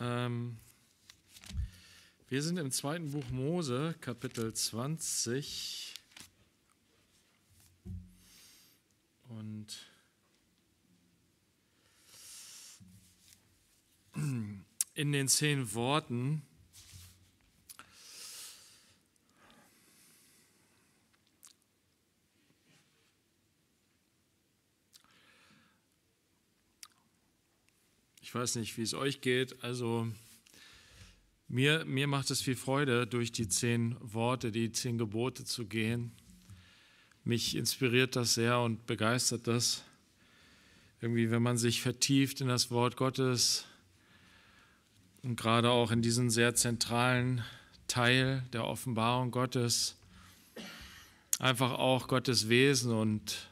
Ähm, wir sind im zweiten Buch Mose, Kapitel 20. Und in den zehn Worten Ich weiß nicht, wie es euch geht. Also mir, mir macht es viel Freude, durch die zehn Worte, die zehn Gebote zu gehen. Mich inspiriert das sehr und begeistert das. Irgendwie, wenn man sich vertieft in das Wort Gottes und gerade auch in diesen sehr zentralen Teil der Offenbarung Gottes, einfach auch Gottes Wesen und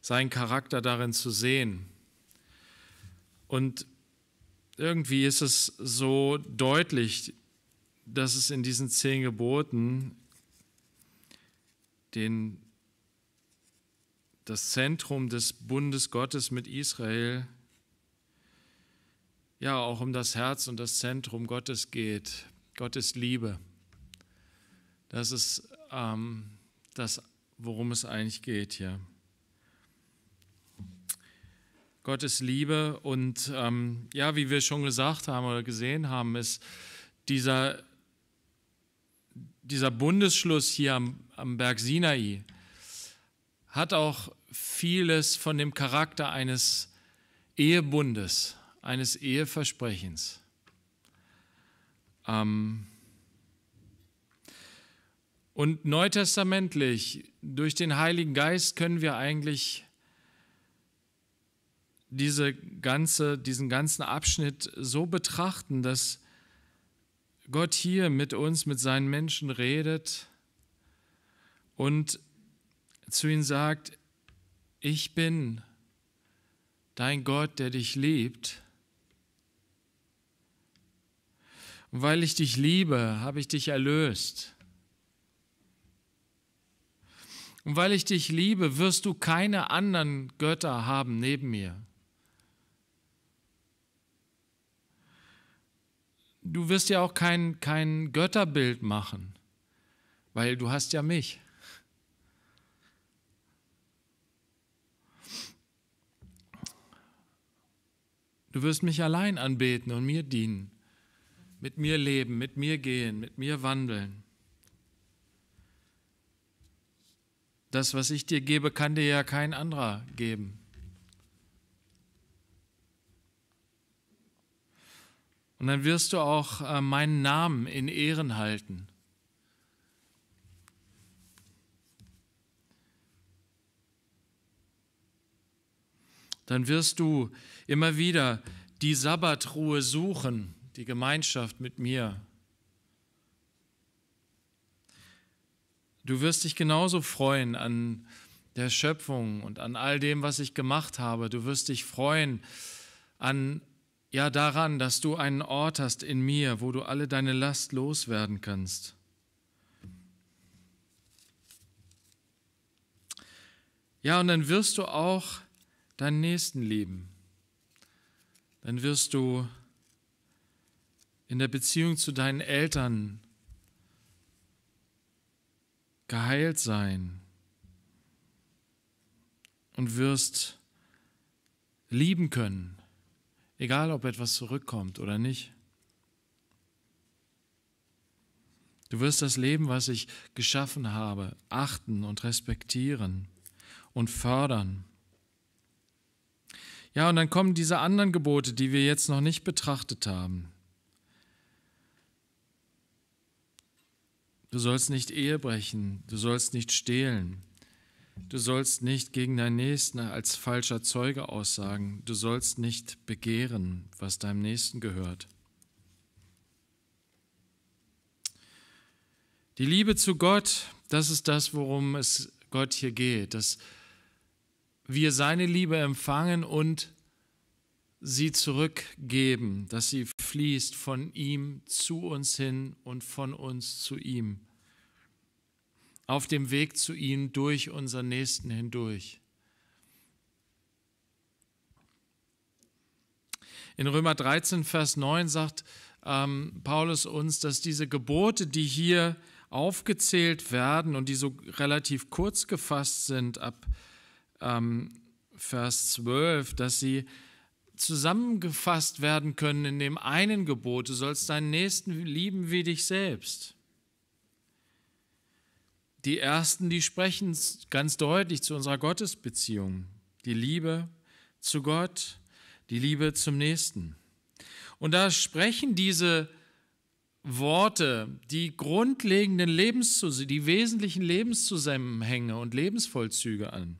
seinen Charakter darin zu sehen. Und irgendwie ist es so deutlich, dass es in diesen zehn Geboten den, das Zentrum des Bundes Gottes mit Israel, ja auch um das Herz und das Zentrum Gottes geht. Gottes Liebe. Das ist ähm, das, worum es eigentlich geht hier. Gottes Liebe. Und ähm, ja, wie wir schon gesagt haben oder gesehen haben, ist dieser, dieser Bundesschluss hier am, am Berg Sinai hat auch vieles von dem Charakter eines Ehebundes, eines Eheversprechens. Ähm, und neutestamentlich, durch den Heiligen Geist können wir eigentlich diese ganze, diesen ganzen Abschnitt so betrachten, dass Gott hier mit uns, mit seinen Menschen redet und zu ihnen sagt, ich bin dein Gott, der dich liebt. Und weil ich dich liebe, habe ich dich erlöst. Und weil ich dich liebe, wirst du keine anderen Götter haben neben mir. du wirst ja auch kein, kein Götterbild machen, weil du hast ja mich. Du wirst mich allein anbeten und mir dienen, mit mir leben, mit mir gehen, mit mir wandeln. Das, was ich dir gebe, kann dir ja kein anderer geben. Und dann wirst du auch äh, meinen Namen in Ehren halten. Dann wirst du immer wieder die Sabbatruhe suchen, die Gemeinschaft mit mir. Du wirst dich genauso freuen an der Schöpfung und an all dem, was ich gemacht habe. Du wirst dich freuen an ja, daran, dass du einen Ort hast in mir, wo du alle deine Last loswerden kannst. Ja, und dann wirst du auch deinen Nächsten lieben. Dann wirst du in der Beziehung zu deinen Eltern geheilt sein und wirst lieben können. Egal, ob etwas zurückkommt oder nicht. Du wirst das Leben, was ich geschaffen habe, achten und respektieren und fördern. Ja, und dann kommen diese anderen Gebote, die wir jetzt noch nicht betrachtet haben. Du sollst nicht Ehe brechen, du sollst nicht stehlen, Du sollst nicht gegen deinen Nächsten als falscher Zeuge aussagen. Du sollst nicht begehren, was deinem Nächsten gehört. Die Liebe zu Gott, das ist das, worum es Gott hier geht, dass wir seine Liebe empfangen und sie zurückgeben, dass sie fließt von ihm zu uns hin und von uns zu ihm auf dem Weg zu ihm durch unseren Nächsten hindurch. In Römer 13, Vers 9 sagt ähm, Paulus uns, dass diese Gebote, die hier aufgezählt werden und die so relativ kurz gefasst sind ab ähm, Vers 12, dass sie zusammengefasst werden können in dem einen Gebot, du sollst deinen Nächsten lieben wie dich selbst. Die ersten, die sprechen ganz deutlich zu unserer Gottesbeziehung, die Liebe zu Gott, die Liebe zum Nächsten. Und da sprechen diese Worte, die grundlegenden Lebenszusammenhänge, die wesentlichen Lebenszusammenhänge und Lebensvollzüge an.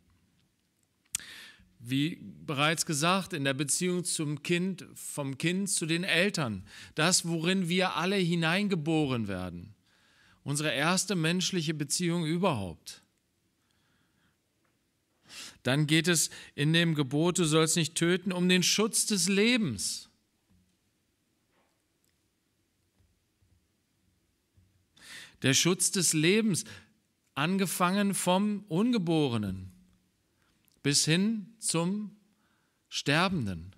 Wie bereits gesagt, in der Beziehung zum Kind, vom Kind zu den Eltern, das, worin wir alle hineingeboren werden. Unsere erste menschliche Beziehung überhaupt. Dann geht es in dem Gebot, du sollst nicht töten, um den Schutz des Lebens. Der Schutz des Lebens, angefangen vom Ungeborenen bis hin zum Sterbenden.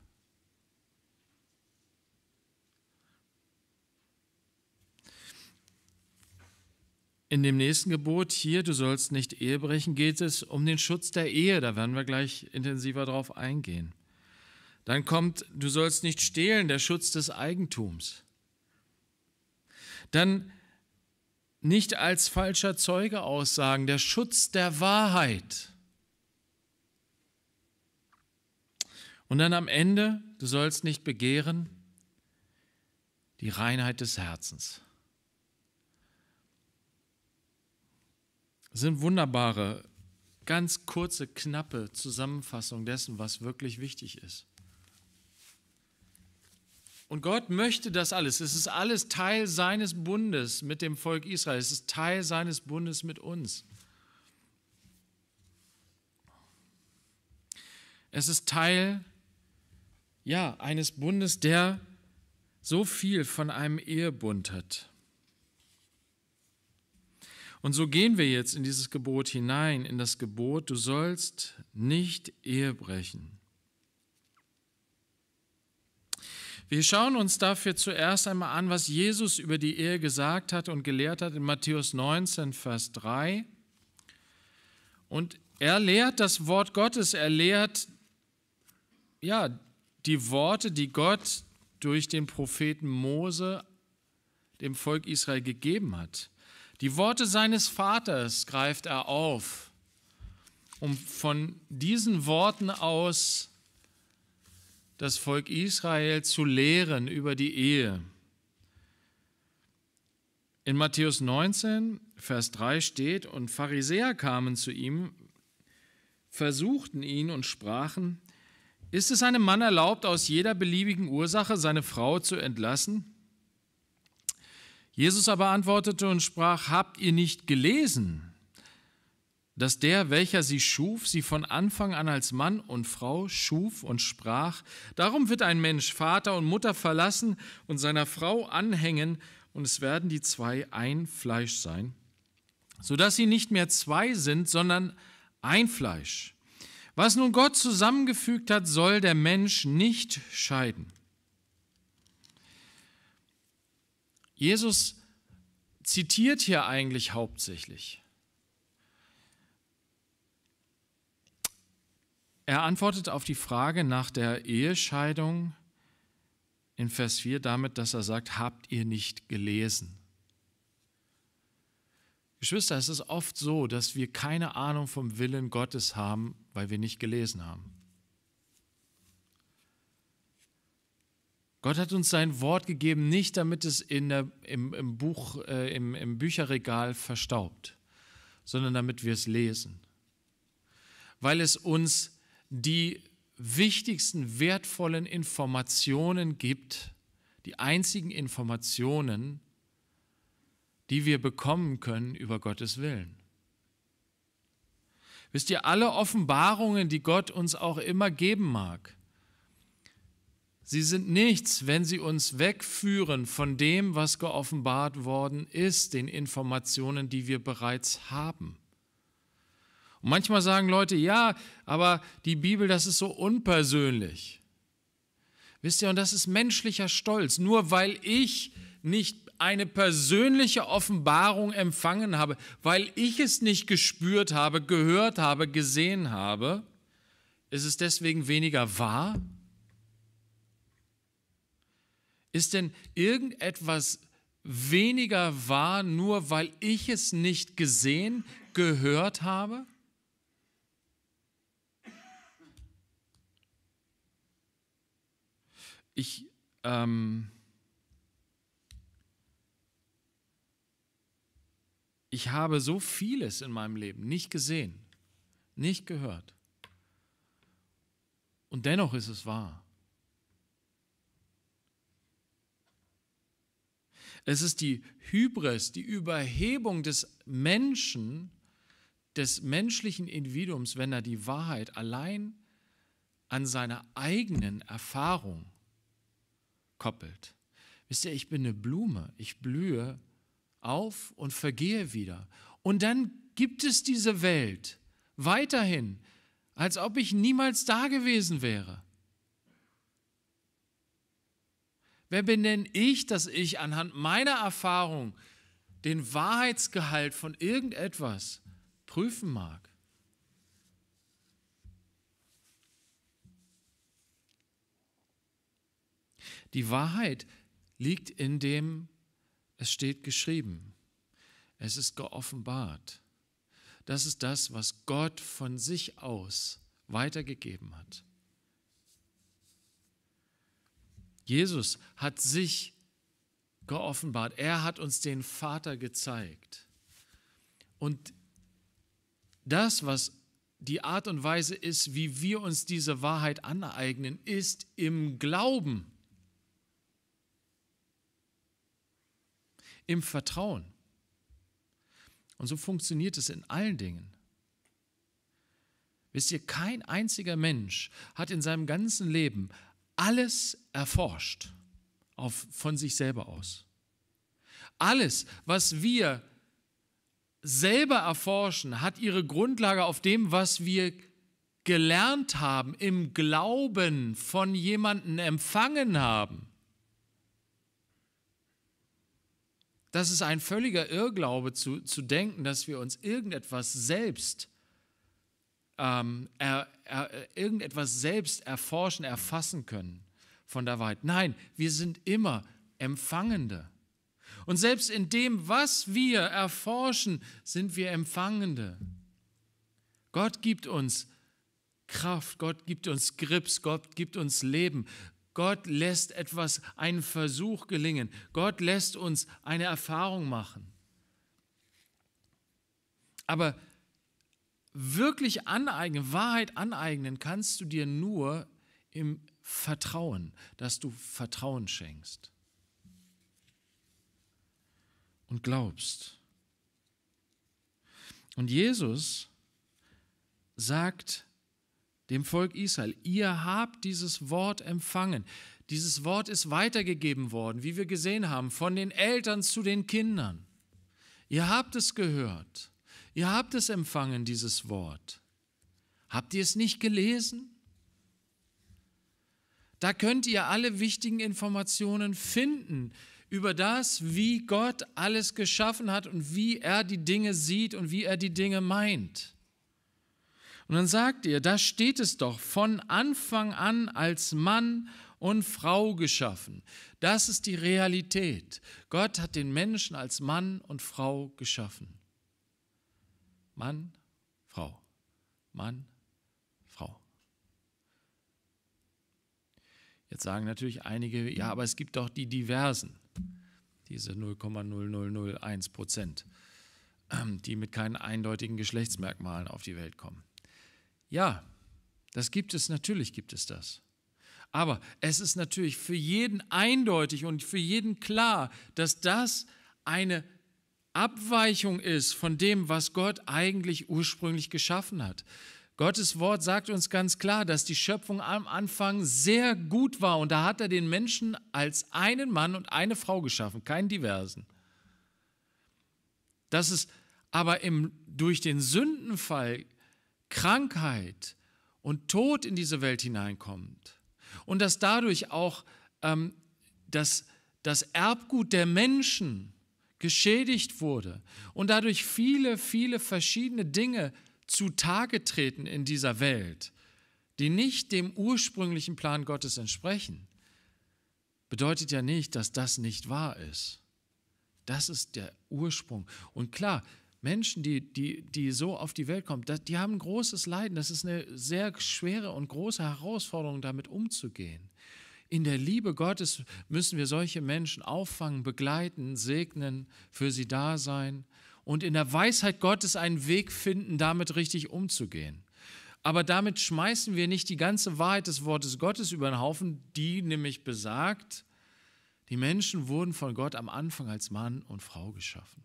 In dem nächsten Gebot hier, du sollst nicht Ehe brechen, geht es um den Schutz der Ehe. Da werden wir gleich intensiver drauf eingehen. Dann kommt, du sollst nicht stehlen, der Schutz des Eigentums. Dann nicht als falscher Zeuge aussagen, der Schutz der Wahrheit. Und dann am Ende, du sollst nicht begehren, die Reinheit des Herzens. sind wunderbare, ganz kurze, knappe Zusammenfassungen dessen, was wirklich wichtig ist. Und Gott möchte das alles. Es ist alles Teil seines Bundes mit dem Volk Israel. Es ist Teil seines Bundes mit uns. Es ist Teil ja, eines Bundes, der so viel von einem Ehebund hat. Und so gehen wir jetzt in dieses Gebot hinein, in das Gebot, du sollst nicht Ehe brechen. Wir schauen uns dafür zuerst einmal an, was Jesus über die Ehe gesagt hat und gelehrt hat in Matthäus 19, Vers 3. Und er lehrt das Wort Gottes, er lehrt ja, die Worte, die Gott durch den Propheten Mose dem Volk Israel gegeben hat. Die Worte seines Vaters greift er auf, um von diesen Worten aus das Volk Israel zu lehren über die Ehe. In Matthäus 19, Vers 3 steht, und Pharisäer kamen zu ihm, versuchten ihn und sprachen, ist es einem Mann erlaubt, aus jeder beliebigen Ursache seine Frau zu entlassen? Jesus aber antwortete und sprach, habt ihr nicht gelesen, dass der, welcher sie schuf, sie von Anfang an als Mann und Frau schuf und sprach, darum wird ein Mensch Vater und Mutter verlassen und seiner Frau anhängen, und es werden die zwei ein Fleisch sein, sodass sie nicht mehr zwei sind, sondern ein Fleisch. Was nun Gott zusammengefügt hat, soll der Mensch nicht scheiden. Jesus zitiert hier eigentlich hauptsächlich. Er antwortet auf die Frage nach der Ehescheidung in Vers 4 damit, dass er sagt, habt ihr nicht gelesen? Geschwister, es ist oft so, dass wir keine Ahnung vom Willen Gottes haben, weil wir nicht gelesen haben. Gott hat uns sein Wort gegeben, nicht damit es in der, im, im, Buch, äh, im, im Bücherregal verstaubt, sondern damit wir es lesen. Weil es uns die wichtigsten, wertvollen Informationen gibt, die einzigen Informationen, die wir bekommen können über Gottes Willen. Wisst ihr, alle Offenbarungen, die Gott uns auch immer geben mag, Sie sind nichts, wenn sie uns wegführen von dem, was geoffenbart worden ist, den Informationen, die wir bereits haben. Und manchmal sagen Leute, ja, aber die Bibel, das ist so unpersönlich. Wisst ihr, und das ist menschlicher Stolz. Nur weil ich nicht eine persönliche Offenbarung empfangen habe, weil ich es nicht gespürt habe, gehört habe, gesehen habe, ist es deswegen weniger wahr? Ist denn irgendetwas weniger wahr, nur weil ich es nicht gesehen, gehört habe? Ich, ähm, ich habe so vieles in meinem Leben nicht gesehen, nicht gehört. Und dennoch ist es wahr. Es ist die Hybris, die Überhebung des Menschen, des menschlichen Individuums, wenn er die Wahrheit allein an seiner eigenen Erfahrung koppelt. Wisst ihr, ich bin eine Blume, ich blühe auf und vergehe wieder. Und dann gibt es diese Welt weiterhin, als ob ich niemals da gewesen wäre. Wer bin denn ich, dass ich anhand meiner Erfahrung den Wahrheitsgehalt von irgendetwas prüfen mag? Die Wahrheit liegt in dem, es steht geschrieben, es ist geoffenbart. Das ist das, was Gott von sich aus weitergegeben hat. Jesus hat sich geoffenbart. Er hat uns den Vater gezeigt. Und das, was die Art und Weise ist, wie wir uns diese Wahrheit aneignen, ist im Glauben, im Vertrauen. Und so funktioniert es in allen Dingen. Wisst ihr, kein einziger Mensch hat in seinem ganzen Leben alles erforscht auf, von sich selber aus. Alles, was wir selber erforschen, hat ihre Grundlage auf dem, was wir gelernt haben, im Glauben von jemandem empfangen haben. Das ist ein völliger Irrglaube zu, zu denken, dass wir uns irgendetwas selbst ähm, er, er, irgendetwas selbst erforschen, erfassen können von der Wahrheit. Nein, wir sind immer Empfangende. Und selbst in dem, was wir erforschen, sind wir Empfangende. Gott gibt uns Kraft, Gott gibt uns Grips, Gott gibt uns Leben. Gott lässt etwas, einen Versuch gelingen. Gott lässt uns eine Erfahrung machen. Aber wirklich aneignen, Wahrheit aneignen kannst du dir nur im Vertrauen, dass du Vertrauen schenkst und glaubst. Und Jesus sagt dem Volk Israel, ihr habt dieses Wort empfangen. Dieses Wort ist weitergegeben worden, wie wir gesehen haben, von den Eltern zu den Kindern. Ihr habt es gehört. Ihr habt es empfangen, dieses Wort. Habt ihr es nicht gelesen? Da könnt ihr alle wichtigen Informationen finden über das, wie Gott alles geschaffen hat und wie er die Dinge sieht und wie er die Dinge meint. Und dann sagt ihr, da steht es doch von Anfang an als Mann und Frau geschaffen. Das ist die Realität. Gott hat den Menschen als Mann und Frau geschaffen. Mann, Frau, Mann, Frau. Jetzt sagen natürlich einige, ja, aber es gibt doch die diversen, diese 0,0001 Prozent, ähm, die mit keinen eindeutigen Geschlechtsmerkmalen auf die Welt kommen. Ja, das gibt es, natürlich gibt es das. Aber es ist natürlich für jeden eindeutig und für jeden klar, dass das eine Abweichung ist von dem, was Gott eigentlich ursprünglich geschaffen hat. Gottes Wort sagt uns ganz klar, dass die Schöpfung am Anfang sehr gut war und da hat er den Menschen als einen Mann und eine Frau geschaffen, keinen diversen. Dass es aber im, durch den Sündenfall Krankheit und Tod in diese Welt hineinkommt und dass dadurch auch ähm, das, das Erbgut der Menschen geschädigt wurde und dadurch viele, viele verschiedene Dinge zutage treten in dieser Welt, die nicht dem ursprünglichen Plan Gottes entsprechen, bedeutet ja nicht, dass das nicht wahr ist. Das ist der Ursprung. Und klar, Menschen, die, die, die so auf die Welt kommen, die haben großes Leiden. Das ist eine sehr schwere und große Herausforderung, damit umzugehen. In der Liebe Gottes müssen wir solche Menschen auffangen, begleiten, segnen, für sie da sein und in der Weisheit Gottes einen Weg finden, damit richtig umzugehen. Aber damit schmeißen wir nicht die ganze Wahrheit des Wortes Gottes über den Haufen, die nämlich besagt, die Menschen wurden von Gott am Anfang als Mann und Frau geschaffen.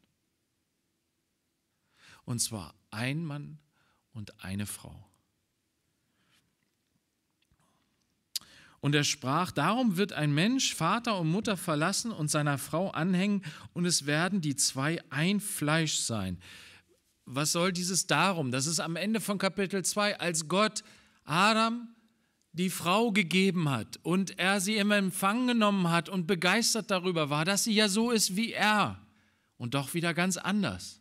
Und zwar ein Mann und eine Frau. Und er sprach, darum wird ein Mensch Vater und Mutter verlassen und seiner Frau anhängen, und es werden die zwei ein Fleisch sein. Was soll dieses darum? Das ist am Ende von Kapitel 2, als Gott Adam die Frau gegeben hat und er sie im Empfang genommen hat und begeistert darüber war, dass sie ja so ist wie er und doch wieder ganz anders.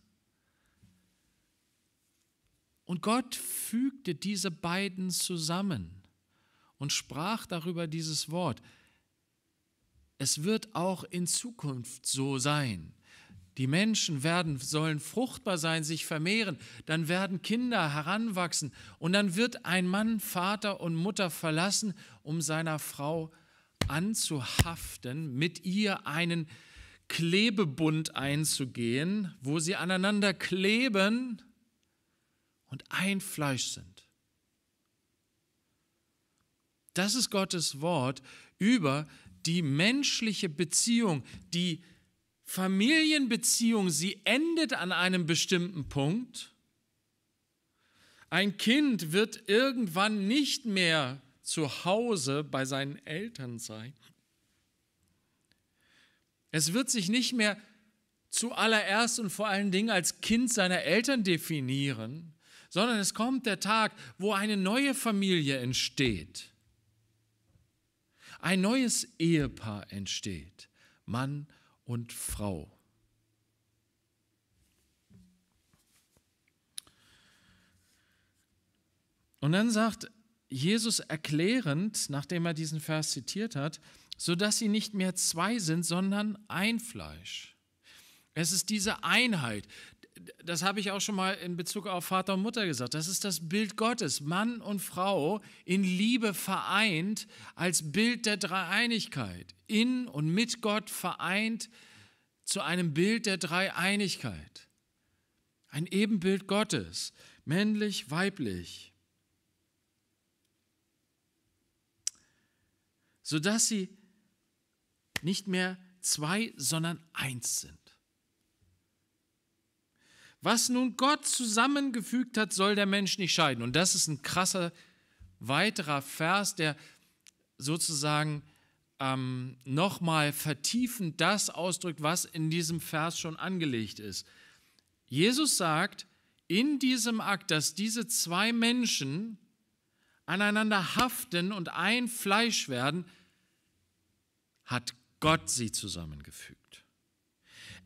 Und Gott fügte diese beiden zusammen und sprach darüber dieses Wort. Es wird auch in Zukunft so sein. Die Menschen werden, sollen fruchtbar sein, sich vermehren, dann werden Kinder heranwachsen und dann wird ein Mann Vater und Mutter verlassen, um seiner Frau anzuhaften, mit ihr einen Klebebund einzugehen, wo sie aneinander kleben und ein Fleisch sind. Das ist Gottes Wort über die menschliche Beziehung, die Familienbeziehung, sie endet an einem bestimmten Punkt. Ein Kind wird irgendwann nicht mehr zu Hause bei seinen Eltern sein. Es wird sich nicht mehr zuallererst und vor allen Dingen als Kind seiner Eltern definieren, sondern es kommt der Tag, wo eine neue Familie entsteht ein neues Ehepaar entsteht, Mann und Frau. Und dann sagt Jesus erklärend, nachdem er diesen Vers zitiert hat, sodass sie nicht mehr zwei sind, sondern ein Fleisch. Es ist diese Einheit, das habe ich auch schon mal in Bezug auf Vater und Mutter gesagt, das ist das Bild Gottes, Mann und Frau in Liebe vereint als Bild der Dreieinigkeit, in und mit Gott vereint zu einem Bild der Dreieinigkeit, ein Ebenbild Gottes, männlich, weiblich, sodass sie nicht mehr zwei, sondern eins sind. Was nun Gott zusammengefügt hat, soll der Mensch nicht scheiden. Und das ist ein krasser weiterer Vers, der sozusagen ähm, nochmal vertiefend das ausdrückt, was in diesem Vers schon angelegt ist. Jesus sagt, in diesem Akt, dass diese zwei Menschen aneinander haften und ein Fleisch werden, hat Gott sie zusammengefügt.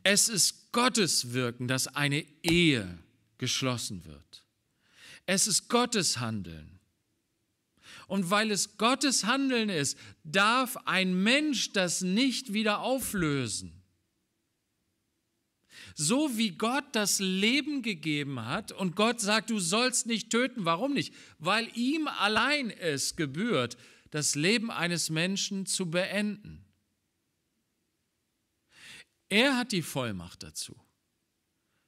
Es ist Gottes Wirken, dass eine Ehe geschlossen wird. Es ist Gottes Handeln. Und weil es Gottes Handeln ist, darf ein Mensch das nicht wieder auflösen. So wie Gott das Leben gegeben hat und Gott sagt, du sollst nicht töten. Warum nicht? Weil ihm allein es gebührt, das Leben eines Menschen zu beenden. Er hat die Vollmacht dazu.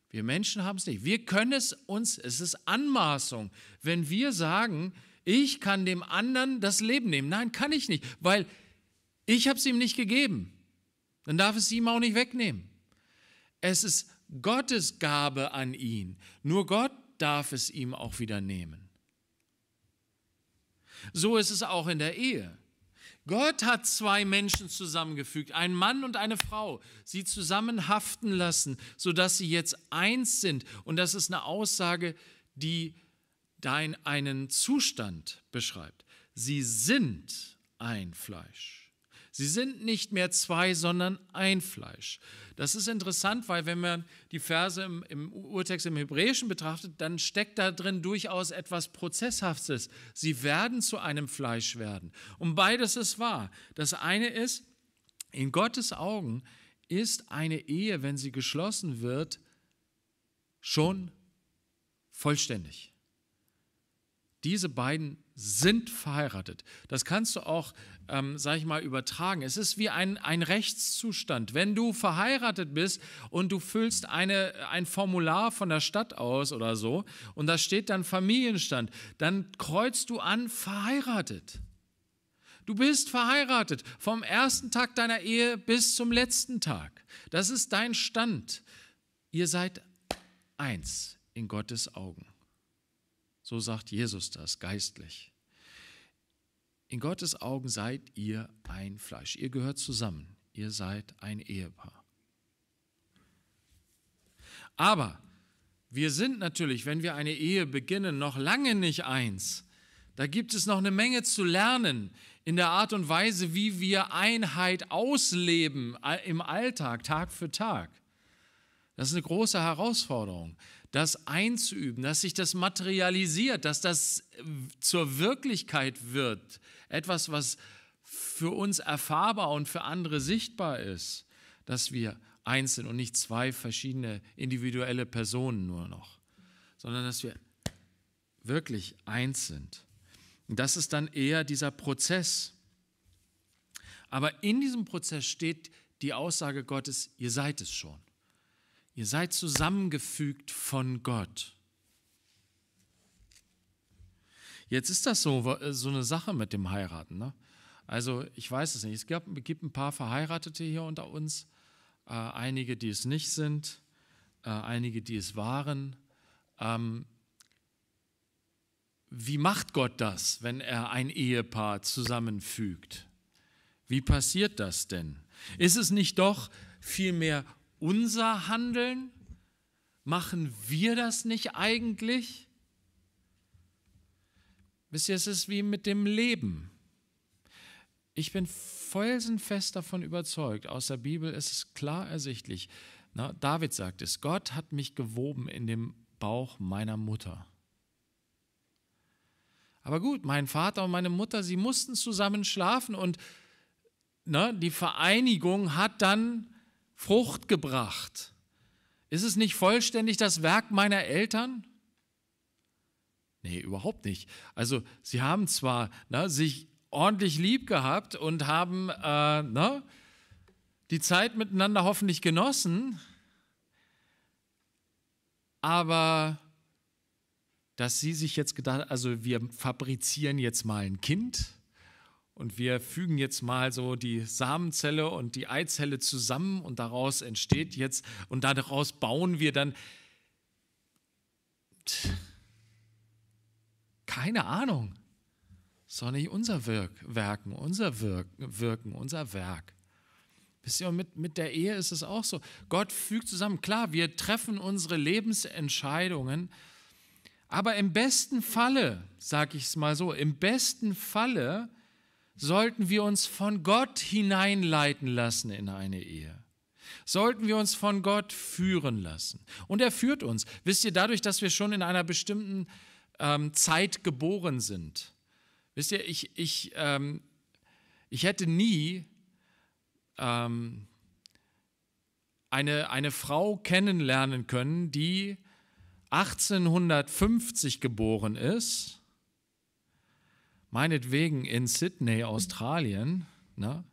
Wir Menschen haben es nicht. Wir können es uns, es ist Anmaßung, wenn wir sagen, ich kann dem anderen das Leben nehmen. Nein, kann ich nicht, weil ich habe es ihm nicht gegeben. Dann darf es ihm auch nicht wegnehmen. Es ist Gottes Gabe an ihn. Nur Gott darf es ihm auch wieder nehmen. So ist es auch in der Ehe. Gott hat zwei Menschen zusammengefügt, einen Mann und eine Frau, sie zusammen haften lassen, sodass sie jetzt eins sind. Und das ist eine Aussage, die dein einen Zustand beschreibt. Sie sind ein Fleisch. Sie sind nicht mehr zwei, sondern ein Fleisch. Das ist interessant, weil wenn man die Verse im, im Urtext im Hebräischen betrachtet, dann steckt da drin durchaus etwas Prozesshaftes. Sie werden zu einem Fleisch werden. Und beides ist wahr. Das eine ist, in Gottes Augen ist eine Ehe, wenn sie geschlossen wird, schon vollständig. Diese beiden sind verheiratet. Das kannst du auch, ähm, sag ich mal, übertragen. Es ist wie ein, ein Rechtszustand. Wenn du verheiratet bist und du füllst eine, ein Formular von der Stadt aus oder so und da steht dann Familienstand, dann kreuzt du an verheiratet. Du bist verheiratet vom ersten Tag deiner Ehe bis zum letzten Tag. Das ist dein Stand. Ihr seid eins in Gottes Augen. So sagt Jesus das geistlich. In Gottes Augen seid ihr ein Fleisch. Ihr gehört zusammen. Ihr seid ein Ehepaar. Aber wir sind natürlich, wenn wir eine Ehe beginnen, noch lange nicht eins. Da gibt es noch eine Menge zu lernen in der Art und Weise, wie wir Einheit ausleben äh, im Alltag, Tag für Tag. Das ist eine große Herausforderung das einzuüben, dass sich das materialisiert, dass das äh, zur Wirklichkeit wird, etwas, was für uns erfahrbar und für andere sichtbar ist, dass wir einzeln und nicht zwei verschiedene individuelle Personen nur noch, sondern dass wir wirklich eins sind. Und das ist dann eher dieser Prozess. Aber in diesem Prozess steht die Aussage Gottes, ihr seid es schon. Ihr seid zusammengefügt von Gott. Jetzt ist das so, äh, so eine Sache mit dem Heiraten. Ne? Also ich weiß es nicht. Es gab, gibt ein paar Verheiratete hier unter uns, äh, einige, die es nicht sind, äh, einige, die es waren. Ähm, wie macht Gott das, wenn er ein Ehepaar zusammenfügt? Wie passiert das denn? Ist es nicht doch vielmehr unser Handeln? Machen wir das nicht eigentlich? Wisst ihr, es ist wie mit dem Leben. Ich bin felsenfest davon überzeugt, aus der Bibel ist es klar ersichtlich. Na, David sagt es, Gott hat mich gewoben in dem Bauch meiner Mutter. Aber gut, mein Vater und meine Mutter, sie mussten zusammen schlafen und ne, die Vereinigung hat dann Frucht gebracht? Ist es nicht vollständig das Werk meiner Eltern? Nee, überhaupt nicht. Also sie haben zwar ne, sich ordentlich lieb gehabt und haben äh, ne, die Zeit miteinander hoffentlich genossen, aber dass sie sich jetzt gedacht, also wir fabrizieren jetzt mal ein Kind und wir fügen jetzt mal so die Samenzelle und die Eizelle zusammen und daraus entsteht jetzt und daraus bauen wir dann. Keine Ahnung. Soll nicht unser Wirk, Werken, unser Wirk, Wirken, unser Werk. Wisst ihr, mit, mit der Ehe ist es auch so. Gott fügt zusammen. Klar, wir treffen unsere Lebensentscheidungen, aber im besten Falle, sage ich es mal so, im besten Falle sollten wir uns von Gott hineinleiten lassen in eine Ehe. Sollten wir uns von Gott führen lassen. Und er führt uns. Wisst ihr, dadurch, dass wir schon in einer bestimmten ähm, Zeit geboren sind. Wisst ihr, ich, ich, ähm, ich hätte nie ähm, eine, eine Frau kennenlernen können, die 1850 geboren ist meinetwegen in Sydney, Australien, ne?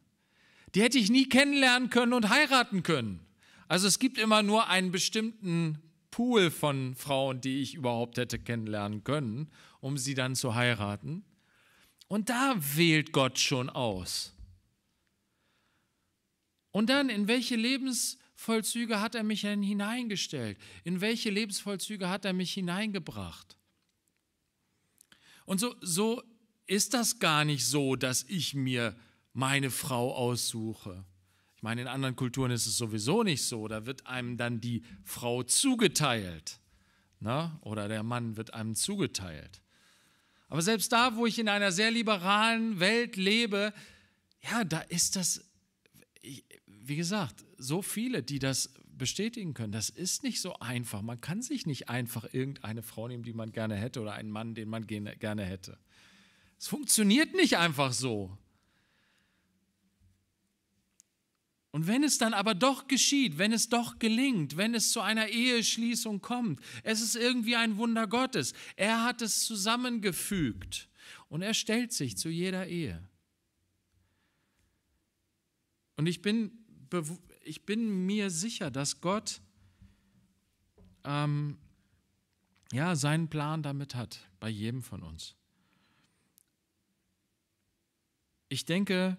die hätte ich nie kennenlernen können und heiraten können. Also es gibt immer nur einen bestimmten Pool von Frauen, die ich überhaupt hätte kennenlernen können, um sie dann zu heiraten. Und da wählt Gott schon aus. Und dann, in welche Lebensvollzüge hat er mich denn hineingestellt? In welche Lebensvollzüge hat er mich hineingebracht? Und so, so ist das gar nicht so, dass ich mir meine Frau aussuche. Ich meine, in anderen Kulturen ist es sowieso nicht so. Da wird einem dann die Frau zugeteilt. Ne? Oder der Mann wird einem zugeteilt. Aber selbst da, wo ich in einer sehr liberalen Welt lebe, ja, da ist das, wie gesagt, so viele, die das bestätigen können. Das ist nicht so einfach. Man kann sich nicht einfach irgendeine Frau nehmen, die man gerne hätte oder einen Mann, den man gerne hätte. Es funktioniert nicht einfach so. Und wenn es dann aber doch geschieht, wenn es doch gelingt, wenn es zu einer Eheschließung kommt, es ist irgendwie ein Wunder Gottes. Er hat es zusammengefügt und er stellt sich zu jeder Ehe. Und ich bin, ich bin mir sicher, dass Gott ähm, ja, seinen Plan damit hat, bei jedem von uns. Ich denke,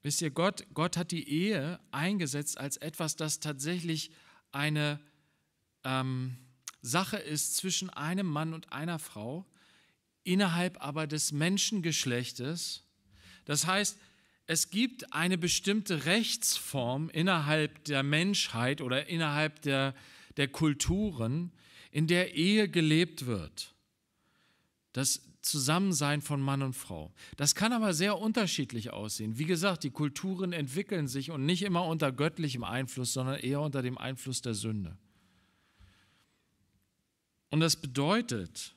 wisst ihr, Gott, Gott hat die Ehe eingesetzt als etwas, das tatsächlich eine ähm, Sache ist zwischen einem Mann und einer Frau, innerhalb aber des Menschengeschlechtes. Das heißt, es gibt eine bestimmte Rechtsform innerhalb der Menschheit oder innerhalb der, der Kulturen, in der Ehe gelebt wird. Das, Zusammensein von Mann und Frau. Das kann aber sehr unterschiedlich aussehen. Wie gesagt, die Kulturen entwickeln sich und nicht immer unter göttlichem Einfluss, sondern eher unter dem Einfluss der Sünde. Und das bedeutet,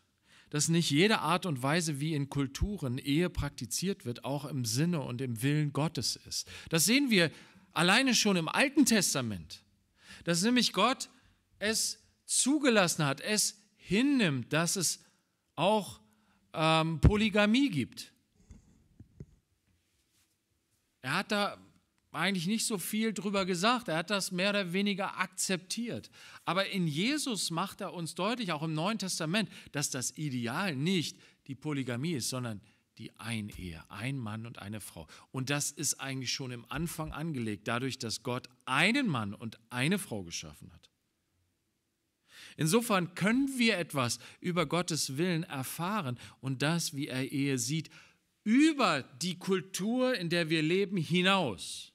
dass nicht jede Art und Weise, wie in Kulturen Ehe praktiziert wird, auch im Sinne und im Willen Gottes ist. Das sehen wir alleine schon im Alten Testament, dass nämlich Gott es zugelassen hat, es hinnimmt, dass es auch ähm, Polygamie gibt. Er hat da eigentlich nicht so viel drüber gesagt. Er hat das mehr oder weniger akzeptiert. Aber in Jesus macht er uns deutlich, auch im Neuen Testament, dass das Ideal nicht die Polygamie ist, sondern die Einehe, ein Mann und eine Frau. Und das ist eigentlich schon im Anfang angelegt, dadurch, dass Gott einen Mann und eine Frau geschaffen hat. Insofern können wir etwas über Gottes Willen erfahren und das, wie er Ehe sieht, über die Kultur, in der wir leben, hinaus.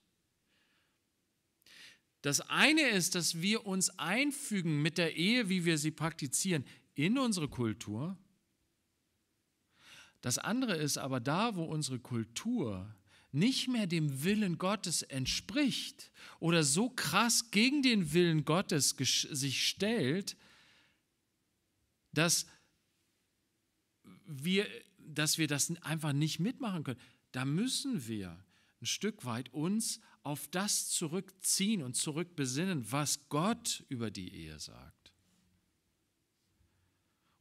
Das eine ist, dass wir uns einfügen mit der Ehe, wie wir sie praktizieren, in unsere Kultur. Das andere ist aber da, wo unsere Kultur nicht mehr dem Willen Gottes entspricht oder so krass gegen den Willen Gottes sich stellt, dass wir, dass wir das einfach nicht mitmachen können. Da müssen wir ein Stück weit uns auf das zurückziehen und zurückbesinnen, was Gott über die Ehe sagt.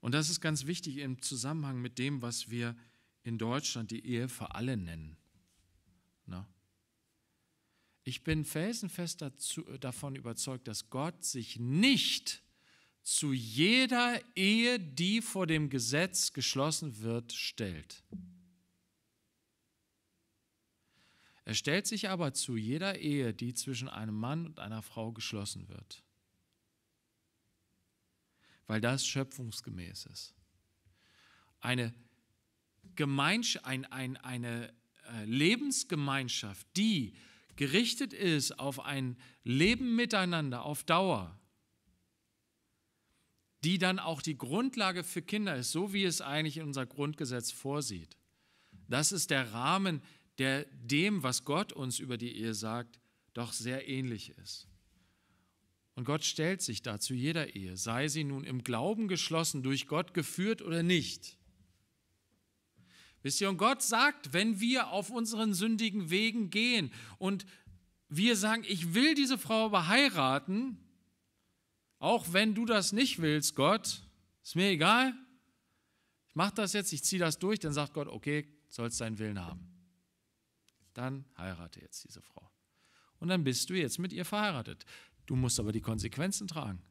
Und das ist ganz wichtig im Zusammenhang mit dem, was wir in Deutschland die Ehe für alle nennen. Na? Ich bin felsenfest dazu, davon überzeugt, dass Gott sich nicht zu jeder Ehe, die vor dem Gesetz geschlossen wird, stellt. Er stellt sich aber zu jeder Ehe, die zwischen einem Mann und einer Frau geschlossen wird, weil das schöpfungsgemäß ist. Eine, Gemeinschaft, ein, ein, eine äh, Lebensgemeinschaft, die gerichtet ist auf ein Leben miteinander auf Dauer, die dann auch die Grundlage für Kinder ist, so wie es eigentlich in unser Grundgesetz vorsieht. Das ist der Rahmen, der dem, was Gott uns über die Ehe sagt, doch sehr ähnlich ist. Und Gott stellt sich dazu jeder Ehe, sei sie nun im Glauben geschlossen, durch Gott geführt oder nicht. Wisst ihr, und Gott sagt, wenn wir auf unseren sündigen Wegen gehen und wir sagen, ich will diese Frau aber heiraten, auch wenn du das nicht willst, Gott, ist mir egal. Ich mache das jetzt, ich ziehe das durch, dann sagt Gott, okay, sollst deinen Willen haben. Dann heirate jetzt diese Frau. Und dann bist du jetzt mit ihr verheiratet. Du musst aber die Konsequenzen tragen,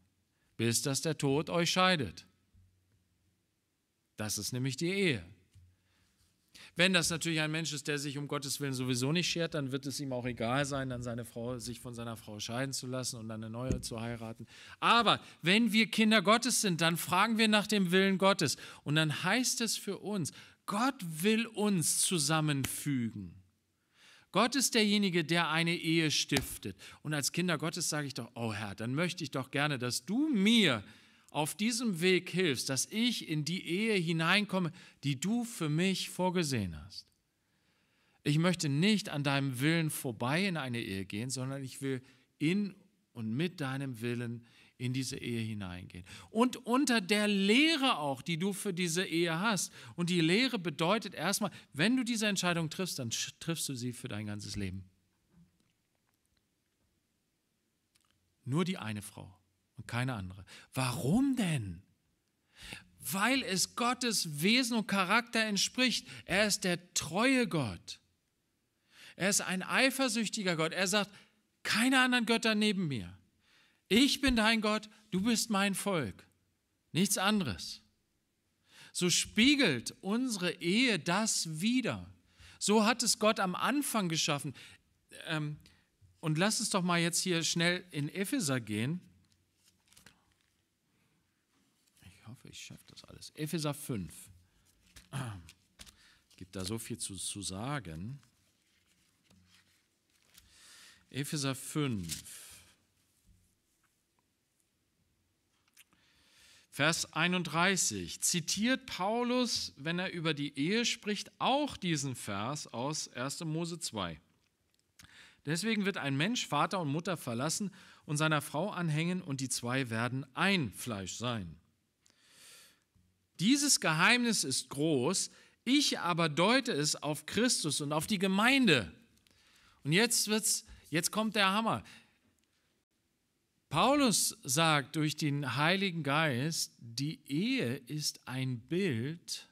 bis dass der Tod euch scheidet. Das ist nämlich die Ehe. Wenn das natürlich ein Mensch ist, der sich um Gottes Willen sowieso nicht schert, dann wird es ihm auch egal sein, dann seine Frau, sich von seiner Frau scheiden zu lassen und dann eine neue zu heiraten. Aber wenn wir Kinder Gottes sind, dann fragen wir nach dem Willen Gottes. Und dann heißt es für uns, Gott will uns zusammenfügen. Gott ist derjenige, der eine Ehe stiftet. Und als Kinder Gottes sage ich doch, oh Herr, dann möchte ich doch gerne, dass du mir auf diesem Weg hilfst, dass ich in die Ehe hineinkomme, die du für mich vorgesehen hast. Ich möchte nicht an deinem Willen vorbei in eine Ehe gehen, sondern ich will in und mit deinem Willen in diese Ehe hineingehen. Und unter der Lehre auch, die du für diese Ehe hast. Und die Lehre bedeutet erstmal, wenn du diese Entscheidung triffst, dann triffst du sie für dein ganzes Leben. Nur die eine Frau und keine andere. Warum denn? Weil es Gottes Wesen und Charakter entspricht. Er ist der treue Gott. Er ist ein eifersüchtiger Gott. Er sagt, keine anderen Götter neben mir. Ich bin dein Gott, du bist mein Volk. Nichts anderes. So spiegelt unsere Ehe das wieder. So hat es Gott am Anfang geschaffen. Ähm, und lass uns doch mal jetzt hier schnell in Epheser gehen. Ich schaffe das alles. Epheser 5. Gibt da so viel zu, zu sagen. Epheser 5. Vers 31 zitiert Paulus, wenn er über die Ehe spricht, auch diesen Vers aus 1. Mose 2. Deswegen wird ein Mensch Vater und Mutter verlassen und seiner Frau anhängen und die zwei werden ein Fleisch sein. Dieses Geheimnis ist groß, ich aber deute es auf Christus und auf die Gemeinde. Und jetzt, wird's, jetzt kommt der Hammer. Paulus sagt durch den Heiligen Geist, die Ehe ist ein Bild,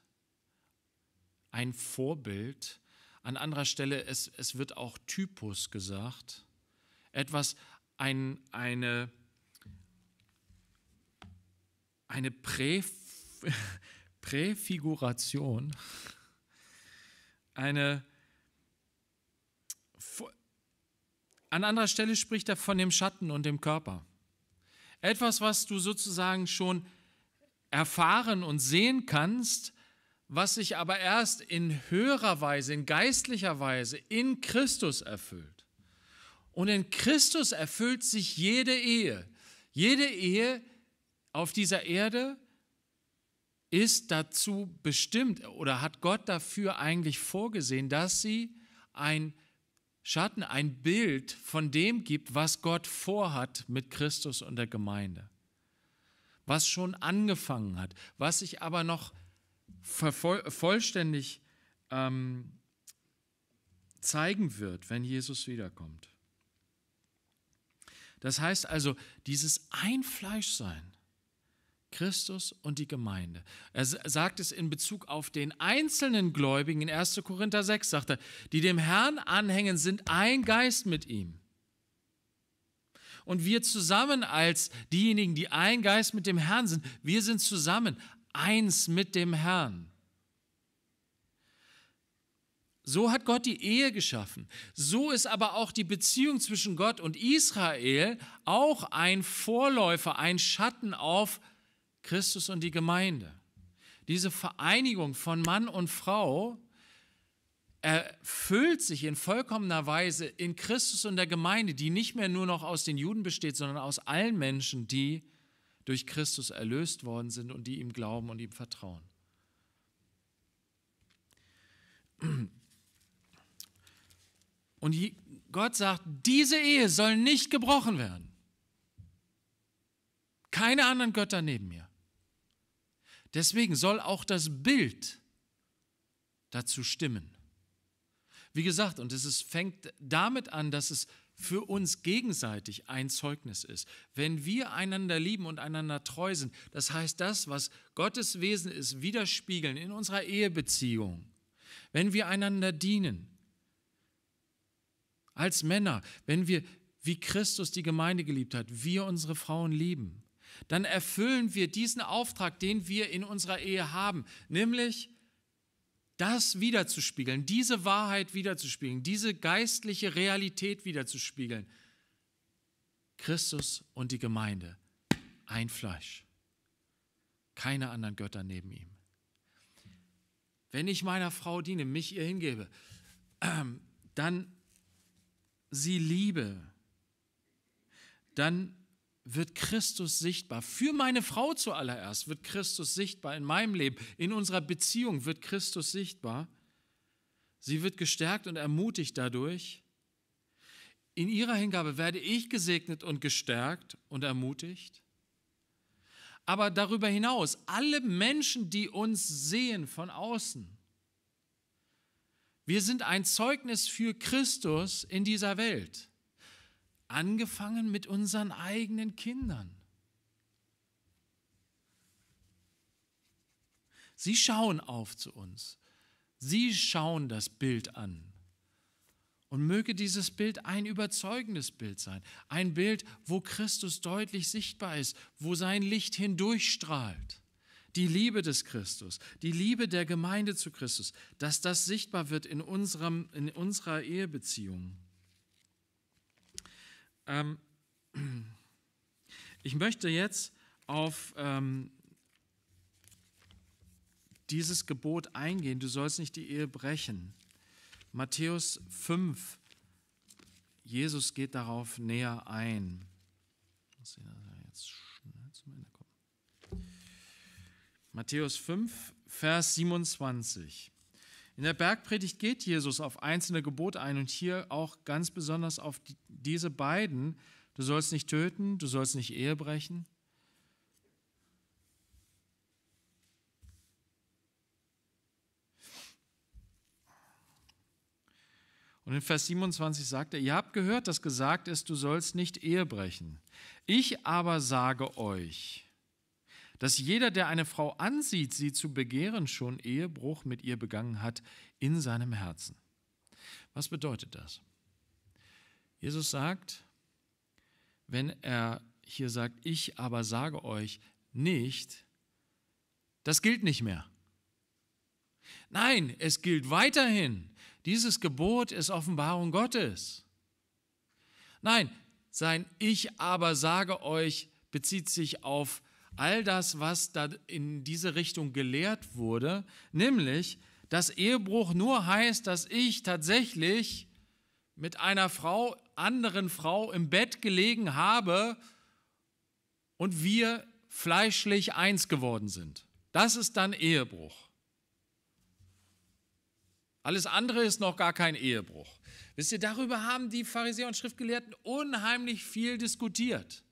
ein Vorbild. An anderer Stelle, es, es wird auch Typus gesagt. Etwas, ein, eine, eine Präfabrik Präfiguration eine. An anderer Stelle spricht er von dem Schatten und dem Körper. Etwas, was du sozusagen schon erfahren und sehen kannst, was sich aber erst in höherer Weise, in geistlicher Weise in Christus erfüllt. Und in Christus erfüllt sich jede Ehe. Jede Ehe auf dieser Erde ist dazu bestimmt oder hat Gott dafür eigentlich vorgesehen, dass sie ein Schatten, ein Bild von dem gibt, was Gott vorhat mit Christus und der Gemeinde. Was schon angefangen hat, was sich aber noch vollständig ähm, zeigen wird, wenn Jesus wiederkommt. Das heißt also, dieses Einfleischsein, Christus und die Gemeinde. Er sagt es in Bezug auf den einzelnen Gläubigen in 1. Korinther 6, sagt er, die dem Herrn anhängen, sind ein Geist mit ihm. Und wir zusammen als diejenigen, die ein Geist mit dem Herrn sind, wir sind zusammen eins mit dem Herrn. So hat Gott die Ehe geschaffen. So ist aber auch die Beziehung zwischen Gott und Israel auch ein Vorläufer, ein Schatten auf Gott Christus und die Gemeinde. Diese Vereinigung von Mann und Frau erfüllt sich in vollkommener Weise in Christus und der Gemeinde, die nicht mehr nur noch aus den Juden besteht, sondern aus allen Menschen, die durch Christus erlöst worden sind und die ihm glauben und ihm vertrauen. Und Gott sagt, diese Ehe soll nicht gebrochen werden. Keine anderen Götter neben mir. Deswegen soll auch das Bild dazu stimmen. Wie gesagt, und es ist, fängt damit an, dass es für uns gegenseitig ein Zeugnis ist. Wenn wir einander lieben und einander treu sind, das heißt, das, was Gottes Wesen ist, widerspiegeln in unserer Ehebeziehung. Wenn wir einander dienen, als Männer, wenn wir wie Christus die Gemeinde geliebt hat, wir unsere Frauen lieben, dann erfüllen wir diesen Auftrag, den wir in unserer Ehe haben, nämlich das wiederzuspiegeln, diese Wahrheit wiederzuspiegeln, diese geistliche Realität wiederzuspiegeln. Christus und die Gemeinde, ein Fleisch, keine anderen Götter neben ihm. Wenn ich meiner Frau diene, mich ihr hingebe, ähm, dann sie liebe, dann wird Christus sichtbar. Für meine Frau zuallererst wird Christus sichtbar in meinem Leben, in unserer Beziehung wird Christus sichtbar. Sie wird gestärkt und ermutigt dadurch. In ihrer Hingabe werde ich gesegnet und gestärkt und ermutigt. Aber darüber hinaus, alle Menschen, die uns sehen von außen, wir sind ein Zeugnis für Christus in dieser Welt. Angefangen mit unseren eigenen Kindern. Sie schauen auf zu uns. Sie schauen das Bild an. Und möge dieses Bild ein überzeugendes Bild sein. Ein Bild, wo Christus deutlich sichtbar ist, wo sein Licht hindurchstrahlt. Die Liebe des Christus, die Liebe der Gemeinde zu Christus, dass das sichtbar wird in, unserem, in unserer Ehebeziehung. Ähm, ich möchte jetzt auf ähm, dieses Gebot eingehen, du sollst nicht die Ehe brechen. Matthäus 5, Jesus geht darauf näher ein. Matthäus 5, Vers 27. In der Bergpredigt geht Jesus auf einzelne Gebote ein und hier auch ganz besonders auf die, diese beiden. Du sollst nicht töten, du sollst nicht Ehe brechen. Und in Vers 27 sagt er, ihr habt gehört, dass gesagt ist, du sollst nicht Ehe brechen. Ich aber sage euch, dass jeder, der eine Frau ansieht, sie zu begehren, schon Ehebruch mit ihr begangen hat in seinem Herzen. Was bedeutet das? Jesus sagt, wenn er hier sagt, ich aber sage euch nicht, das gilt nicht mehr. Nein, es gilt weiterhin. Dieses Gebot ist Offenbarung Gottes. Nein, sein Ich aber sage euch bezieht sich auf all das, was da in diese Richtung gelehrt wurde, nämlich, dass Ehebruch nur heißt, dass ich tatsächlich mit einer Frau, anderen Frau im Bett gelegen habe und wir fleischlich eins geworden sind. Das ist dann Ehebruch. Alles andere ist noch gar kein Ehebruch. Wisst ihr, darüber haben die Pharisäer und Schriftgelehrten unheimlich viel diskutiert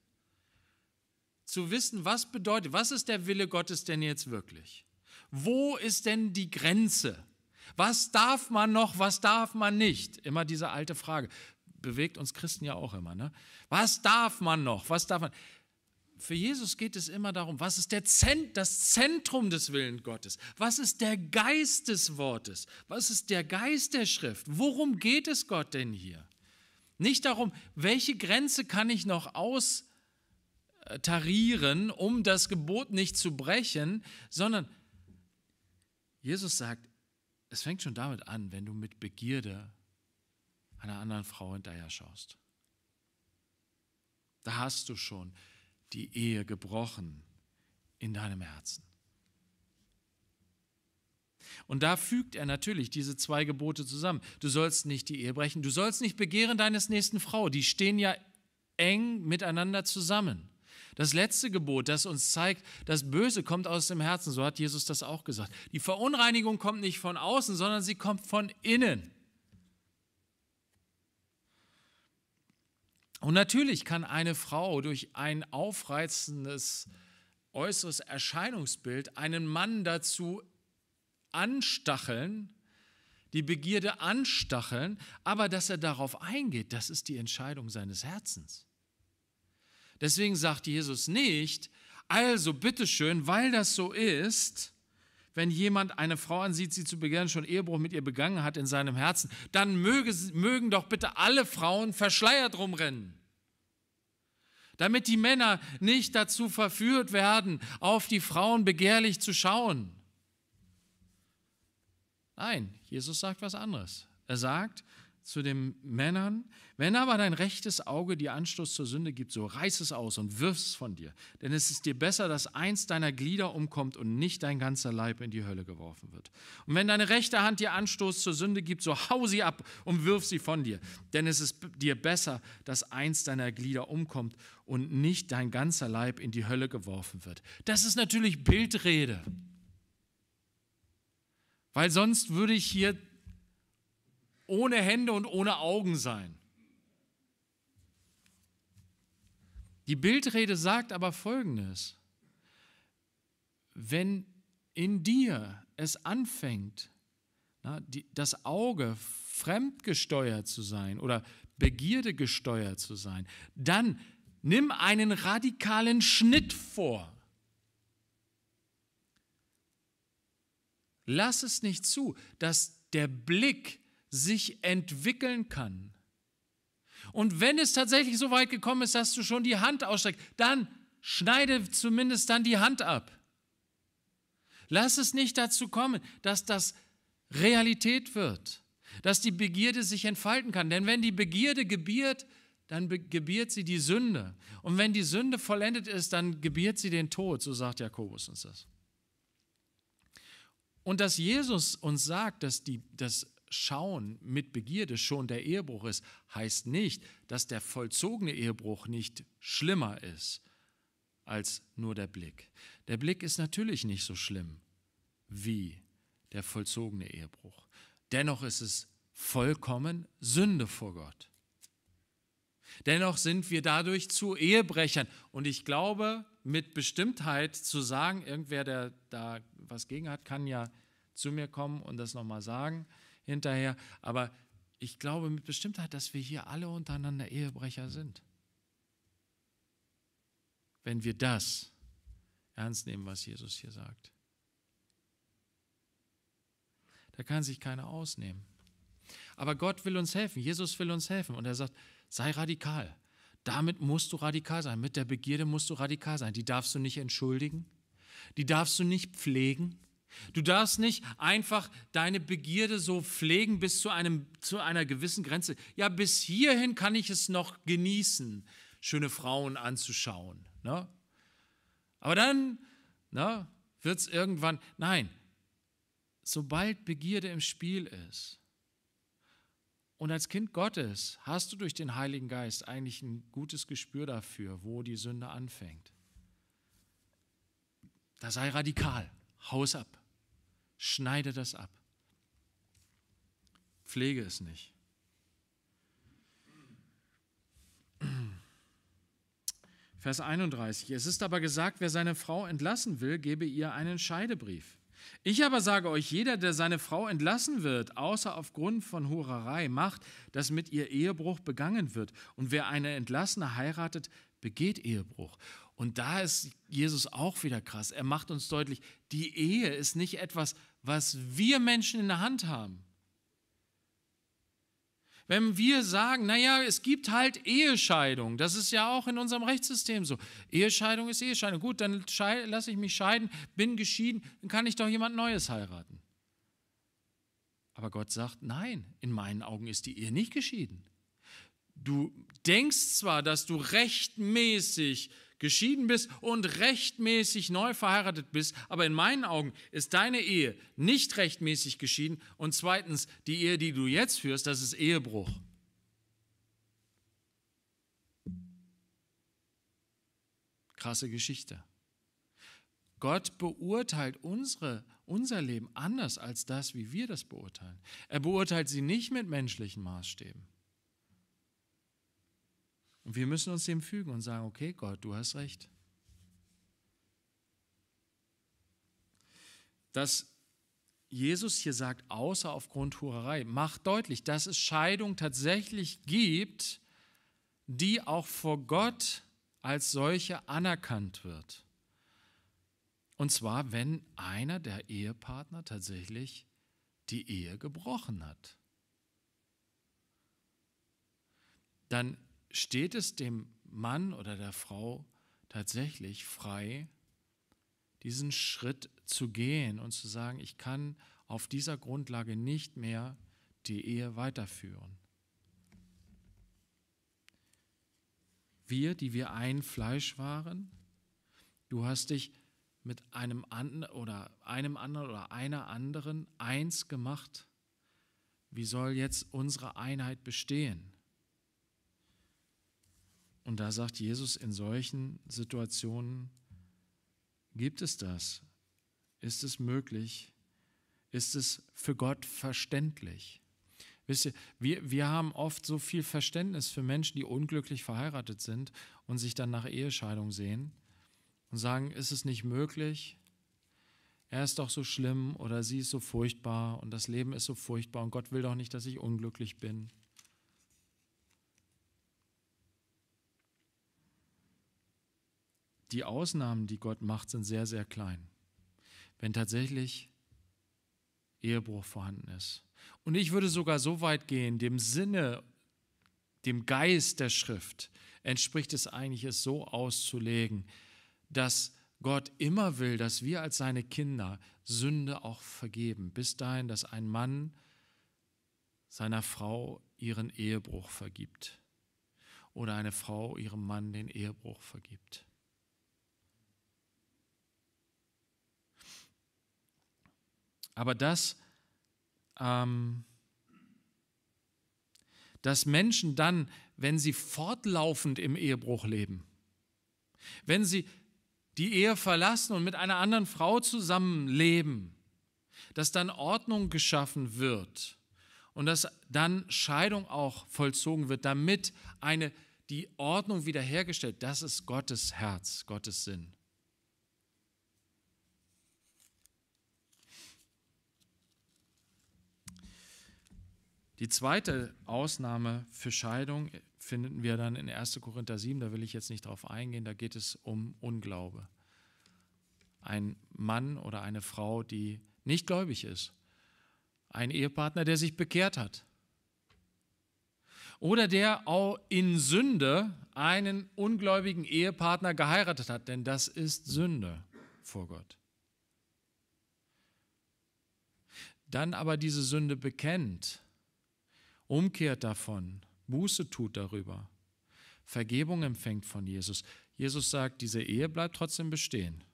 zu wissen, was bedeutet, was ist der Wille Gottes denn jetzt wirklich? Wo ist denn die Grenze? Was darf man noch, was darf man nicht? Immer diese alte Frage. Bewegt uns Christen ja auch immer. Ne? Was darf man noch, was darf man? Für Jesus geht es immer darum, was ist der Zent, das Zentrum des Willens Gottes? Was ist der Geist des Wortes? Was ist der Geist der Schrift? Worum geht es Gott denn hier? Nicht darum, welche Grenze kann ich noch aus äh, tarieren, um das Gebot nicht zu brechen, sondern Jesus sagt, es fängt schon damit an, wenn du mit Begierde einer anderen Frau hinterher schaust. Da hast du schon die Ehe gebrochen in deinem Herzen. Und da fügt er natürlich diese zwei Gebote zusammen. Du sollst nicht die Ehe brechen, du sollst nicht begehren deines nächsten Frau. Die stehen ja eng miteinander zusammen. Das letzte Gebot, das uns zeigt, das Böse kommt aus dem Herzen, so hat Jesus das auch gesagt. Die Verunreinigung kommt nicht von außen, sondern sie kommt von innen. Und natürlich kann eine Frau durch ein aufreizendes äußeres Erscheinungsbild einen Mann dazu anstacheln, die Begierde anstacheln, aber dass er darauf eingeht, das ist die Entscheidung seines Herzens. Deswegen sagt Jesus nicht, also bitteschön, weil das so ist, wenn jemand eine Frau ansieht, sie zu begehren, schon Ehebruch mit ihr begangen hat in seinem Herzen, dann möge, mögen doch bitte alle Frauen verschleiert rumrennen. Damit die Männer nicht dazu verführt werden, auf die Frauen begehrlich zu schauen. Nein, Jesus sagt was anderes. Er sagt, zu den Männern, wenn aber dein rechtes Auge dir Anstoß zur Sünde gibt, so reiß es aus und wirf es von dir. Denn es ist dir besser, dass eins deiner Glieder umkommt und nicht dein ganzer Leib in die Hölle geworfen wird. Und wenn deine rechte Hand dir Anstoß zur Sünde gibt, so hau sie ab und wirf sie von dir. Denn es ist dir besser, dass eins deiner Glieder umkommt und nicht dein ganzer Leib in die Hölle geworfen wird. Das ist natürlich Bildrede. Weil sonst würde ich hier ohne Hände und ohne Augen sein. Die Bildrede sagt aber Folgendes. Wenn in dir es anfängt, na, die, das Auge fremdgesteuert zu sein oder Begierde gesteuert zu sein, dann nimm einen radikalen Schnitt vor. Lass es nicht zu, dass der Blick sich entwickeln kann. Und wenn es tatsächlich so weit gekommen ist, dass du schon die Hand ausstreckst, dann schneide zumindest dann die Hand ab. Lass es nicht dazu kommen, dass das Realität wird, dass die Begierde sich entfalten kann. Denn wenn die Begierde gebiert, dann gebiert sie die Sünde. Und wenn die Sünde vollendet ist, dann gebiert sie den Tod, so sagt Jakobus uns das. Und dass Jesus uns sagt, dass, die, dass Schauen mit Begierde schon der Ehebruch ist, heißt nicht, dass der vollzogene Ehebruch nicht schlimmer ist als nur der Blick. Der Blick ist natürlich nicht so schlimm wie der vollzogene Ehebruch. Dennoch ist es vollkommen Sünde vor Gott. Dennoch sind wir dadurch zu Ehebrechern. Und ich glaube, mit Bestimmtheit zu sagen, irgendwer, der da was gegen hat, kann ja zu mir kommen und das nochmal sagen hinterher. Aber ich glaube mit Bestimmtheit, dass wir hier alle untereinander Ehebrecher sind. Wenn wir das ernst nehmen, was Jesus hier sagt. Da kann sich keiner ausnehmen. Aber Gott will uns helfen, Jesus will uns helfen und er sagt, sei radikal. Damit musst du radikal sein, mit der Begierde musst du radikal sein. Die darfst du nicht entschuldigen, die darfst du nicht pflegen, Du darfst nicht einfach deine Begierde so pflegen bis zu, einem, zu einer gewissen Grenze. Ja, bis hierhin kann ich es noch genießen, schöne Frauen anzuschauen. Ne? Aber dann ne, wird es irgendwann, nein, sobald Begierde im Spiel ist, und als Kind Gottes hast du durch den Heiligen Geist eigentlich ein gutes Gespür dafür, wo die Sünde anfängt. Da sei radikal, haus ab. Schneide das ab. Pflege es nicht. Vers 31. Es ist aber gesagt, wer seine Frau entlassen will, gebe ihr einen Scheidebrief. Ich aber sage euch, jeder, der seine Frau entlassen wird, außer aufgrund von Hurerei, macht, dass mit ihr Ehebruch begangen wird. Und wer eine Entlassene heiratet, begeht Ehebruch. Und da ist Jesus auch wieder krass. Er macht uns deutlich, die Ehe ist nicht etwas, was wir Menschen in der Hand haben. Wenn wir sagen, naja, es gibt halt Ehescheidung, das ist ja auch in unserem Rechtssystem so. Ehescheidung ist Ehescheidung. Gut, dann lasse ich mich scheiden, bin geschieden, dann kann ich doch jemand Neues heiraten. Aber Gott sagt, nein, in meinen Augen ist die Ehe nicht geschieden. Du denkst zwar, dass du rechtmäßig geschieden bist und rechtmäßig neu verheiratet bist, aber in meinen Augen ist deine Ehe nicht rechtmäßig geschieden und zweitens, die Ehe, die du jetzt führst, das ist Ehebruch. Krasse Geschichte. Gott beurteilt unsere, unser Leben anders als das, wie wir das beurteilen. Er beurteilt sie nicht mit menschlichen Maßstäben. Und wir müssen uns dem fügen und sagen, okay, Gott, du hast recht. Dass Jesus hier sagt, außer aufgrund Hurerei, macht deutlich, dass es Scheidung tatsächlich gibt, die auch vor Gott als solche anerkannt wird. Und zwar, wenn einer der Ehepartner tatsächlich die Ehe gebrochen hat. Dann steht es dem Mann oder der Frau tatsächlich frei, diesen Schritt zu gehen und zu sagen, ich kann auf dieser Grundlage nicht mehr die Ehe weiterführen. Wir, die wir ein Fleisch waren, du hast dich mit einem anderen oder einem anderen oder einer anderen eins gemacht. Wie soll jetzt unsere Einheit bestehen? Und da sagt Jesus, in solchen Situationen gibt es das. Ist es möglich? Ist es für Gott verständlich? Wisst ihr, wir, wir haben oft so viel Verständnis für Menschen, die unglücklich verheiratet sind und sich dann nach Ehescheidung sehen und sagen, ist es nicht möglich? Er ist doch so schlimm oder sie ist so furchtbar und das Leben ist so furchtbar und Gott will doch nicht, dass ich unglücklich bin. die Ausnahmen, die Gott macht, sind sehr, sehr klein. Wenn tatsächlich Ehebruch vorhanden ist. Und ich würde sogar so weit gehen, dem Sinne, dem Geist der Schrift entspricht es eigentlich, es so auszulegen, dass Gott immer will, dass wir als seine Kinder Sünde auch vergeben. Bis dahin, dass ein Mann seiner Frau ihren Ehebruch vergibt oder eine Frau ihrem Mann den Ehebruch vergibt. Aber dass, ähm, dass Menschen dann, wenn sie fortlaufend im Ehebruch leben, wenn sie die Ehe verlassen und mit einer anderen Frau zusammenleben, dass dann Ordnung geschaffen wird und dass dann Scheidung auch vollzogen wird, damit eine, die Ordnung wiederhergestellt, das ist Gottes Herz, Gottes Sinn. Die zweite Ausnahme für Scheidung finden wir dann in 1. Korinther 7, da will ich jetzt nicht drauf eingehen, da geht es um Unglaube. Ein Mann oder eine Frau, die nicht gläubig ist. Ein Ehepartner, der sich bekehrt hat. Oder der auch in Sünde einen ungläubigen Ehepartner geheiratet hat, denn das ist Sünde vor Gott. Dann aber diese Sünde bekennt umkehrt davon, Buße tut darüber, Vergebung empfängt von Jesus. Jesus sagt, diese Ehe bleibt trotzdem bestehen.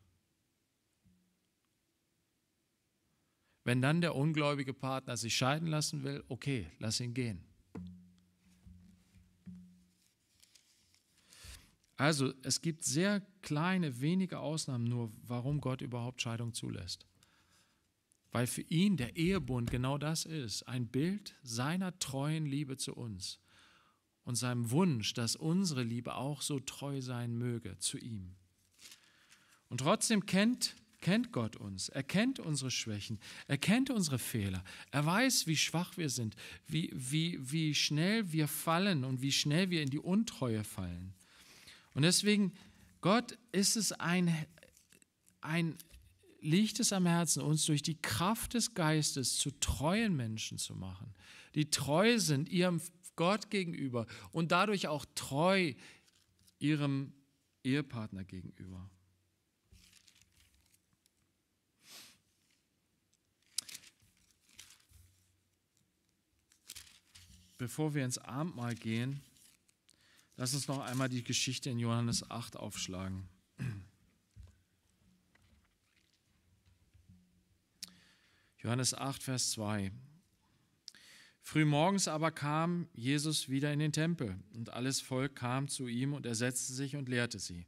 Wenn dann der ungläubige Partner sich scheiden lassen will, okay, lass ihn gehen. Also es gibt sehr kleine, wenige Ausnahmen nur, warum Gott überhaupt Scheidung zulässt weil für ihn der Ehebund genau das ist, ein Bild seiner treuen Liebe zu uns und seinem Wunsch, dass unsere Liebe auch so treu sein möge zu ihm. Und trotzdem kennt, kennt Gott uns, er kennt unsere Schwächen, er kennt unsere Fehler, er weiß, wie schwach wir sind, wie, wie, wie schnell wir fallen und wie schnell wir in die Untreue fallen. Und deswegen, Gott ist es ein, ein liegt es am Herzen, uns durch die Kraft des Geistes zu treuen Menschen zu machen, die treu sind ihrem Gott gegenüber und dadurch auch treu ihrem Ehepartner gegenüber. Bevor wir ins Abendmahl gehen, lass uns noch einmal die Geschichte in Johannes 8 aufschlagen. Johannes 8, Vers 2. Frühmorgens aber kam Jesus wieder in den Tempel, und alles Volk kam zu ihm, und er setzte sich und lehrte sie.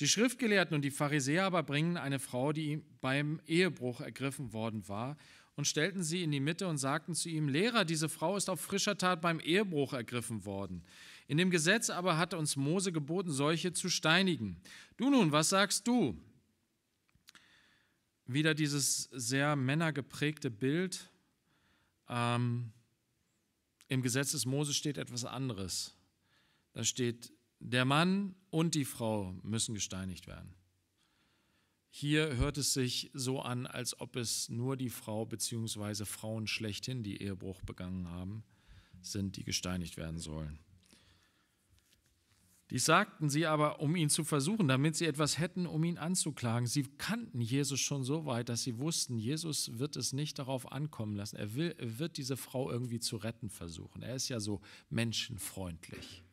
Die Schriftgelehrten und die Pharisäer aber bringen eine Frau, die beim Ehebruch ergriffen worden war, und stellten sie in die Mitte und sagten zu ihm, Lehrer, diese Frau ist auf frischer Tat beim Ehebruch ergriffen worden. In dem Gesetz aber hat uns Mose geboten, solche zu steinigen. Du nun, was sagst du? wieder dieses sehr männergeprägte Bild. Ähm, Im Gesetz des Moses steht etwas anderes. Da steht, der Mann und die Frau müssen gesteinigt werden. Hier hört es sich so an, als ob es nur die Frau bzw. Frauen schlechthin, die Ehebruch begangen haben, sind, die gesteinigt werden sollen. Dies sagten sie aber, um ihn zu versuchen, damit sie etwas hätten, um ihn anzuklagen. Sie kannten Jesus schon so weit, dass sie wussten, Jesus wird es nicht darauf ankommen lassen. Er, will, er wird diese Frau irgendwie zu retten versuchen. Er ist ja so menschenfreundlich.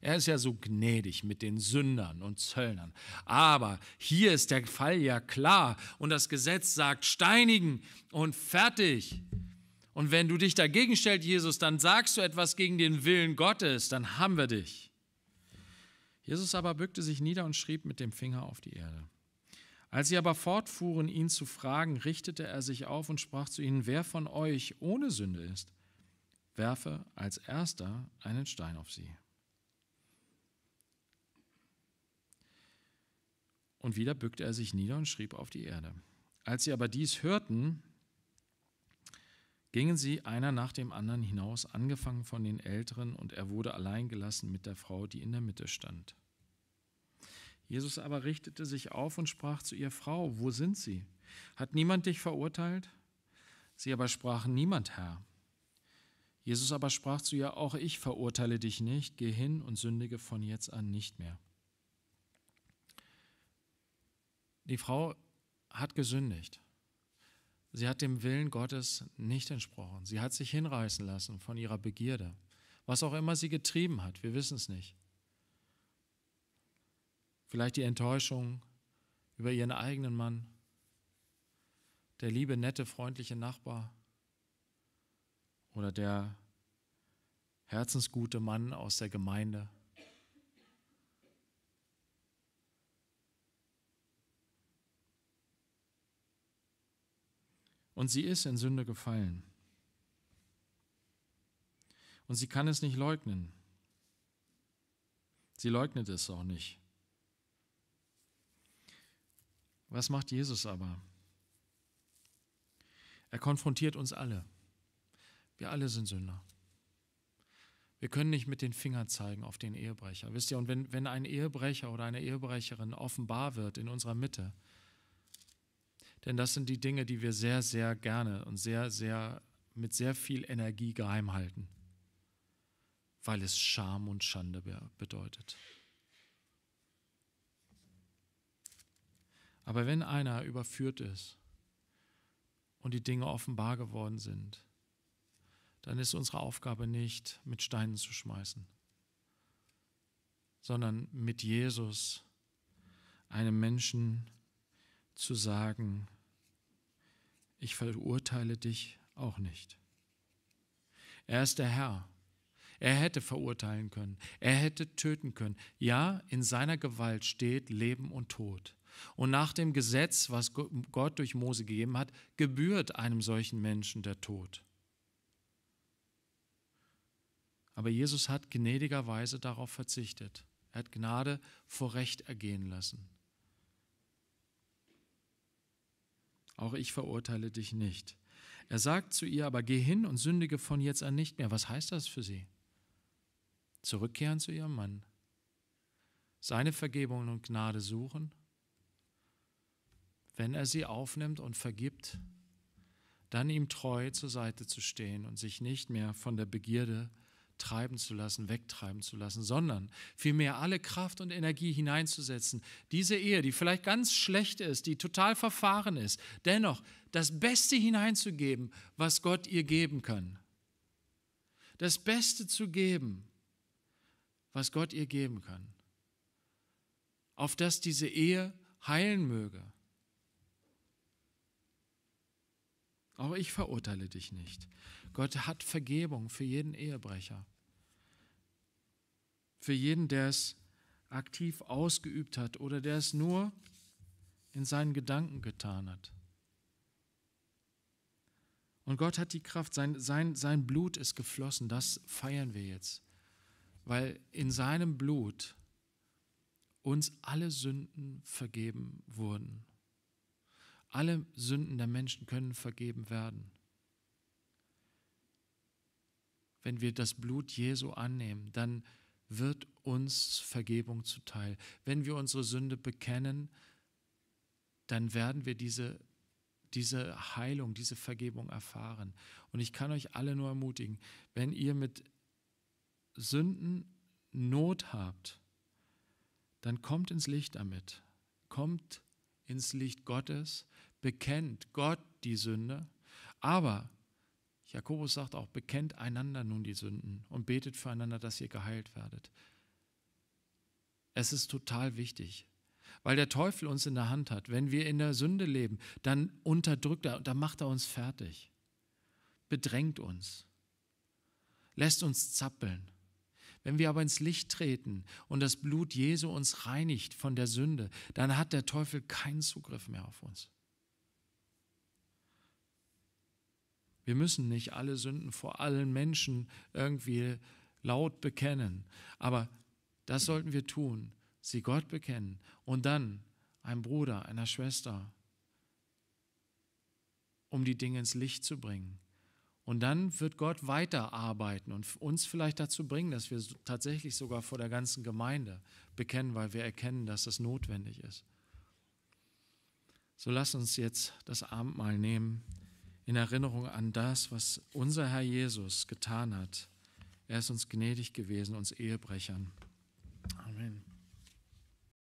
Er ist ja so gnädig mit den Sündern und Zöllnern. Aber hier ist der Fall ja klar und das Gesetz sagt steinigen und fertig. Und wenn du dich dagegen stellst, Jesus, dann sagst du etwas gegen den Willen Gottes, dann haben wir dich. Jesus aber bückte sich nieder und schrieb mit dem Finger auf die Erde. Als sie aber fortfuhren, ihn zu fragen, richtete er sich auf und sprach zu ihnen, wer von euch ohne Sünde ist, werfe als erster einen Stein auf sie. Und wieder bückte er sich nieder und schrieb auf die Erde. Als sie aber dies hörten, gingen sie einer nach dem anderen hinaus, angefangen von den Älteren, und er wurde allein gelassen mit der Frau, die in der Mitte stand. Jesus aber richtete sich auf und sprach zu ihr, Frau, wo sind sie? Hat niemand dich verurteilt? Sie aber sprachen, niemand, Herr. Jesus aber sprach zu ihr, auch ich verurteile dich nicht, geh hin und sündige von jetzt an nicht mehr. Die Frau hat gesündigt. Sie hat dem Willen Gottes nicht entsprochen. Sie hat sich hinreißen lassen von ihrer Begierde. Was auch immer sie getrieben hat, wir wissen es nicht. Vielleicht die Enttäuschung über ihren eigenen Mann, der liebe, nette, freundliche Nachbar oder der herzensgute Mann aus der Gemeinde. Und sie ist in Sünde gefallen. Und sie kann es nicht leugnen. Sie leugnet es auch nicht. Was macht Jesus aber? Er konfrontiert uns alle. Wir alle sind Sünder. Wir können nicht mit den Fingern zeigen auf den Ehebrecher. Wisst ihr, und wenn, wenn ein Ehebrecher oder eine Ehebrecherin offenbar wird in unserer Mitte, denn das sind die Dinge, die wir sehr, sehr gerne und sehr, sehr mit sehr viel Energie geheim halten, weil es Scham und Schande bedeutet. Aber wenn einer überführt ist und die Dinge offenbar geworden sind, dann ist unsere Aufgabe nicht, mit Steinen zu schmeißen, sondern mit Jesus einem Menschen zu sagen, ich verurteile dich auch nicht. Er ist der Herr. Er hätte verurteilen können. Er hätte töten können. Ja, in seiner Gewalt steht Leben und Tod. Und nach dem Gesetz, was Gott durch Mose gegeben hat, gebührt einem solchen Menschen der Tod. Aber Jesus hat gnädigerweise darauf verzichtet. Er hat Gnade vor Recht ergehen lassen. auch ich verurteile dich nicht. Er sagt zu ihr aber, geh hin und sündige von jetzt an nicht mehr. Was heißt das für sie? Zurückkehren zu ihrem Mann, seine Vergebung und Gnade suchen. Wenn er sie aufnimmt und vergibt, dann ihm treu zur Seite zu stehen und sich nicht mehr von der Begierde zu treiben zu lassen, wegtreiben zu lassen, sondern vielmehr alle Kraft und Energie hineinzusetzen, diese Ehe, die vielleicht ganz schlecht ist, die total verfahren ist, dennoch das Beste hineinzugeben, was Gott ihr geben kann. Das Beste zu geben, was Gott ihr geben kann. Auf dass diese Ehe heilen möge Auch ich verurteile dich nicht. Gott hat Vergebung für jeden Ehebrecher, für jeden, der es aktiv ausgeübt hat oder der es nur in seinen Gedanken getan hat. Und Gott hat die Kraft, sein, sein, sein Blut ist geflossen, das feiern wir jetzt, weil in seinem Blut uns alle Sünden vergeben wurden. Alle Sünden der Menschen können vergeben werden, wenn wir das Blut Jesu annehmen, dann wird uns Vergebung zuteil. Wenn wir unsere Sünde bekennen, dann werden wir diese, diese Heilung, diese Vergebung erfahren. Und ich kann euch alle nur ermutigen, wenn ihr mit Sünden Not habt, dann kommt ins Licht damit. Kommt ins Licht Gottes, bekennt Gott die Sünde, aber Jakobus sagt auch, bekennt einander nun die Sünden und betet füreinander, dass ihr geheilt werdet. Es ist total wichtig, weil der Teufel uns in der Hand hat. Wenn wir in der Sünde leben, dann unterdrückt er, dann macht er uns fertig, bedrängt uns, lässt uns zappeln. Wenn wir aber ins Licht treten und das Blut Jesu uns reinigt von der Sünde, dann hat der Teufel keinen Zugriff mehr auf uns. Wir müssen nicht alle Sünden vor allen Menschen irgendwie laut bekennen, aber das sollten wir tun, sie Gott bekennen und dann einem Bruder, einer Schwester, um die Dinge ins Licht zu bringen. Und dann wird Gott weiterarbeiten und uns vielleicht dazu bringen, dass wir tatsächlich sogar vor der ganzen Gemeinde bekennen, weil wir erkennen, dass das notwendig ist. So lass uns jetzt das Abendmahl nehmen in Erinnerung an das, was unser Herr Jesus getan hat. Er ist uns gnädig gewesen, uns Ehebrechern. Amen.